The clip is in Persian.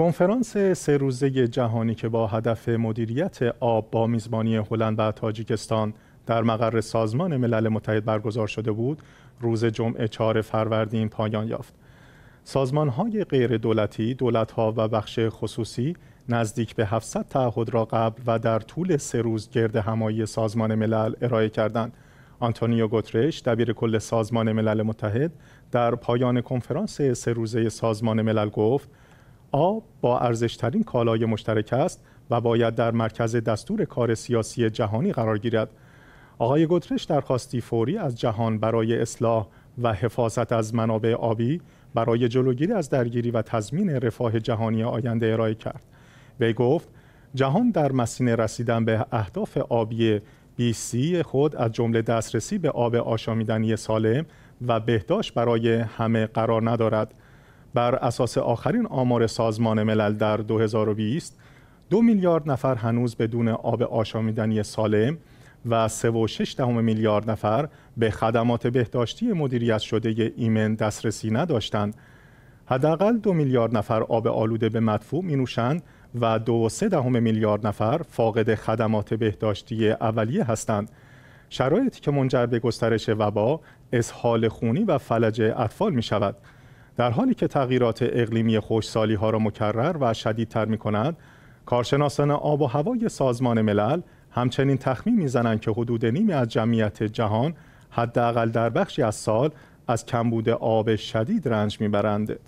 کنفرانس سه روزه جهانی که با هدف مدیریت آب با میزبانی هلند و تاجیکستان در مقر سازمان ملل متحد برگزار شده بود، روز جمعه 4 فروردین پایان یافت. سازمان های غیر دولتی، دولت ها و بخش خصوصی نزدیک به 700 تعهد را قبل و در طول سه روز گرد همایی سازمان ملل ارائه کردند. آنتونیو گوترش دبیر کل سازمان ملل متحد در پایان کنفرانس سه روزه سازمان ملل گفت آب با ارزشترین کالای مشترک است و باید در مرکز دستور کار سیاسی جهانی قرار گیرد. آقای گترش درخواستی فوری از جهان برای اصلاح و حفاظت از منابع آبی برای جلوگیری از درگیری و تضمین رفاه جهانی آینده ارائه کرد. وی گفت جهان در مسیر رسیدن به اهداف آبی سی خود از جمله دسترسی به آب آشامیدنی سالم و بهداشت برای همه قرار ندارد. بر اساس آخرین آمار سازمان ملل در 2020 دو میلیارد نفر هنوز بدون آب آشامیدنی سالم و 3.6 دهم میلیارد نفر به خدمات بهداشتی مدیریت شده ایمن دسترسی نداشتند. حداقل دو میلیارد نفر آب آلوده به مدفوع می و دو دهم میلیارد نفر فاقد خدمات بهداشتی اولیه هستند. شرایطی که منجر به گسترش وبا، اسهال خونی و فلج اطفال می شود. در حالی که تغییرات اقلیمی خوشسالی ها را مکرر و شدیدتر می کند، کارشناسان آب و هوای سازمان ملل همچنین تخمین میزنند که حدود نیمی از جمعیت جهان حداقل در بخشی از سال از کمبود آب شدید رنج برند.